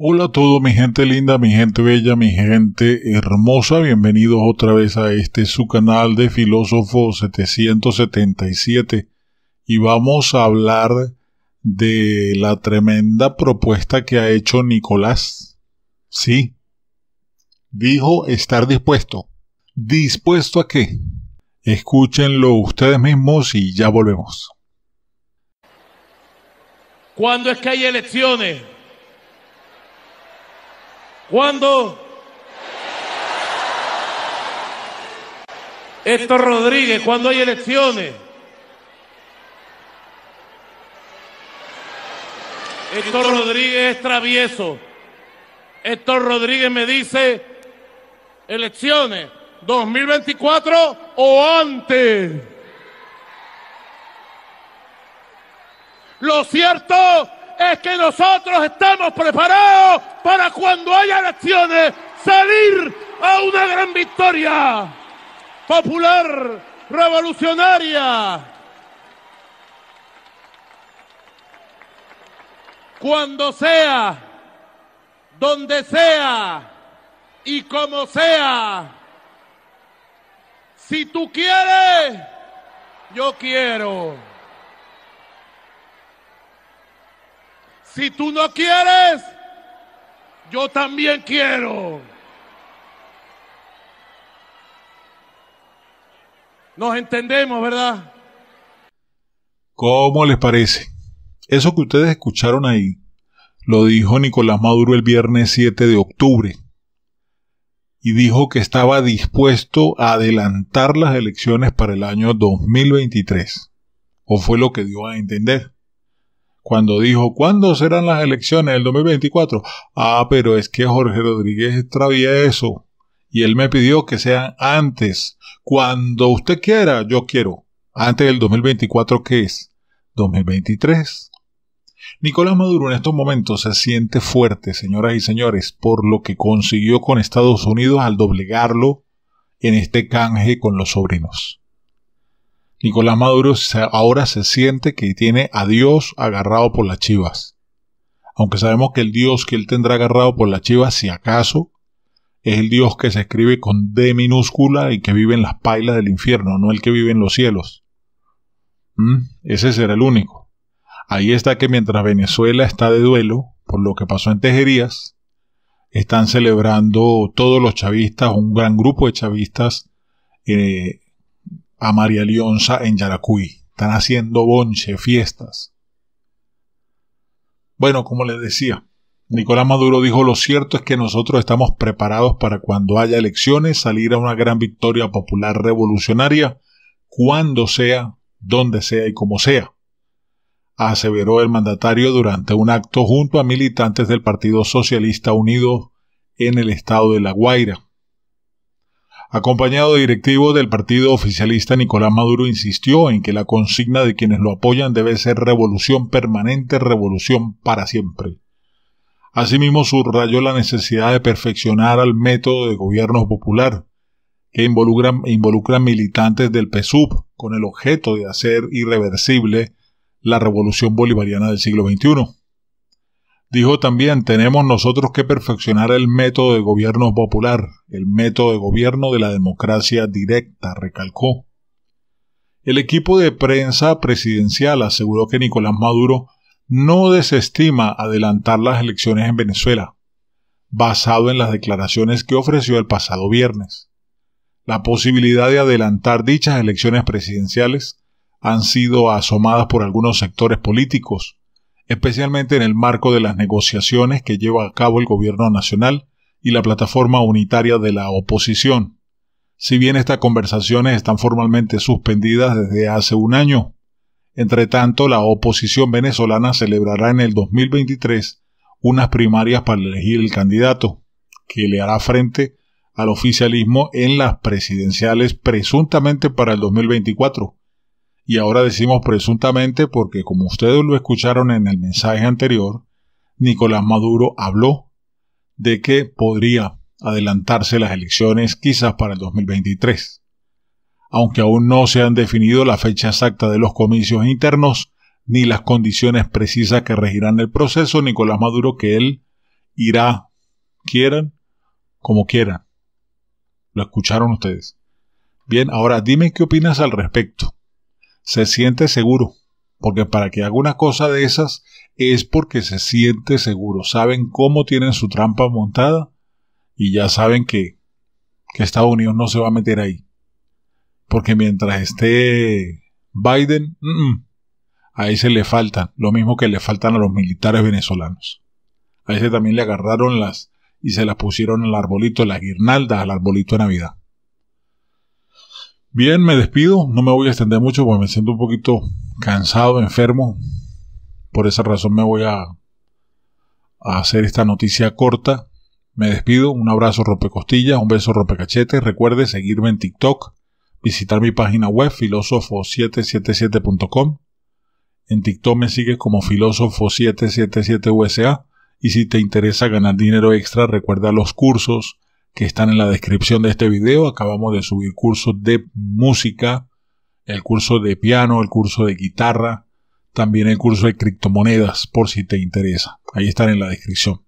Hola a todos, mi gente linda, mi gente bella, mi gente hermosa. Bienvenidos otra vez a este su canal de Filósofo 777. Y vamos a hablar de la tremenda propuesta que ha hecho Nicolás. Sí. Dijo estar dispuesto. ¿Dispuesto a qué? Escúchenlo ustedes mismos y ya volvemos. ¿Cuándo es que hay elecciones? ¿Cuándo? Héctor Rodríguez, ¿cuándo hay elecciones? Héctor Rodríguez es travieso. Héctor Rodríguez me dice, elecciones 2024 o antes. Lo cierto es que nosotros estamos preparados para cuando haya elecciones salir a una gran victoria popular, revolucionaria. Cuando sea, donde sea y como sea, si tú quieres, yo quiero. Si tú no quieres, yo también quiero. Nos entendemos, ¿verdad? ¿Cómo les parece? Eso que ustedes escucharon ahí lo dijo Nicolás Maduro el viernes 7 de octubre y dijo que estaba dispuesto a adelantar las elecciones para el año 2023. ¿O fue lo que dio a entender? cuando dijo, ¿cuándo serán las elecciones del 2024? Ah, pero es que Jorge Rodríguez traía eso. y él me pidió que sean antes. Cuando usted quiera, yo quiero. Antes del 2024, ¿qué es? 2023. Nicolás Maduro en estos momentos se siente fuerte, señoras y señores, por lo que consiguió con Estados Unidos al doblegarlo en este canje con los sobrinos. Nicolás Maduro ahora se siente que tiene a Dios agarrado por las chivas. Aunque sabemos que el Dios que él tendrá agarrado por las chivas, si acaso, es el Dios que se escribe con D minúscula y que vive en las pailas del infierno, no el que vive en los cielos. ¿Mm? Ese será el único. Ahí está que mientras Venezuela está de duelo por lo que pasó en Tejerías, están celebrando todos los chavistas, un gran grupo de chavistas, eh, a María Leonza en Yaracuy. Están haciendo bonche, fiestas. Bueno, como les decía, Nicolás Maduro dijo lo cierto es que nosotros estamos preparados para cuando haya elecciones salir a una gran victoria popular revolucionaria, cuando sea, donde sea y como sea, aseveró el mandatario durante un acto junto a militantes del Partido Socialista Unido en el estado de La Guaira acompañado de directivos del partido oficialista, Nicolás Maduro insistió en que la consigna de quienes lo apoyan debe ser revolución permanente, revolución para siempre. Asimismo, subrayó la necesidad de perfeccionar al método de gobierno popular, que involucra a militantes del PSUV con el objeto de hacer irreversible la revolución bolivariana del siglo XXI. Dijo también, tenemos nosotros que perfeccionar el método de gobierno popular, el método de gobierno de la democracia directa, recalcó. El equipo de prensa presidencial aseguró que Nicolás Maduro no desestima adelantar las elecciones en Venezuela, basado en las declaraciones que ofreció el pasado viernes. La posibilidad de adelantar dichas elecciones presidenciales han sido asomadas por algunos sectores políticos, especialmente en el marco de las negociaciones que lleva a cabo el Gobierno Nacional y la plataforma unitaria de la oposición. Si bien estas conversaciones están formalmente suspendidas desde hace un año, entre tanto, la oposición venezolana celebrará en el 2023 unas primarias para elegir el candidato, que le hará frente al oficialismo en las presidenciales presuntamente para el 2024 y ahora decimos presuntamente porque como ustedes lo escucharon en el mensaje anterior, Nicolás Maduro habló de que podría adelantarse las elecciones quizás para el 2023. Aunque aún no se han definido la fecha exacta de los comicios internos ni las condiciones precisas que regirán el proceso, Nicolás Maduro que él irá, quieran, como quieran. Lo escucharon ustedes. Bien, ahora dime qué opinas al respecto se siente seguro, porque para que haga una cosa de esas es porque se siente seguro, saben cómo tienen su trampa montada y ya saben que, que Estados Unidos no se va a meter ahí. Porque mientras esté Biden, a ese le faltan, lo mismo que le faltan a los militares venezolanos. A ese también le agarraron las y se las pusieron al arbolito, las guirnaldas al arbolito de Navidad. Bien, me despido, no me voy a extender mucho porque me siento un poquito cansado, enfermo. Por esa razón me voy a, hacer esta noticia corta. Me despido, un abrazo costilla, un beso rompecachete. Recuerde seguirme en TikTok, visitar mi página web filósofo777.com. En TikTok me sigues como filósofo777usa. Y si te interesa ganar dinero extra, recuerda los cursos que están en la descripción de este video. Acabamos de subir cursos de música, el curso de piano, el curso de guitarra, también el curso de criptomonedas, por si te interesa. Ahí están en la descripción.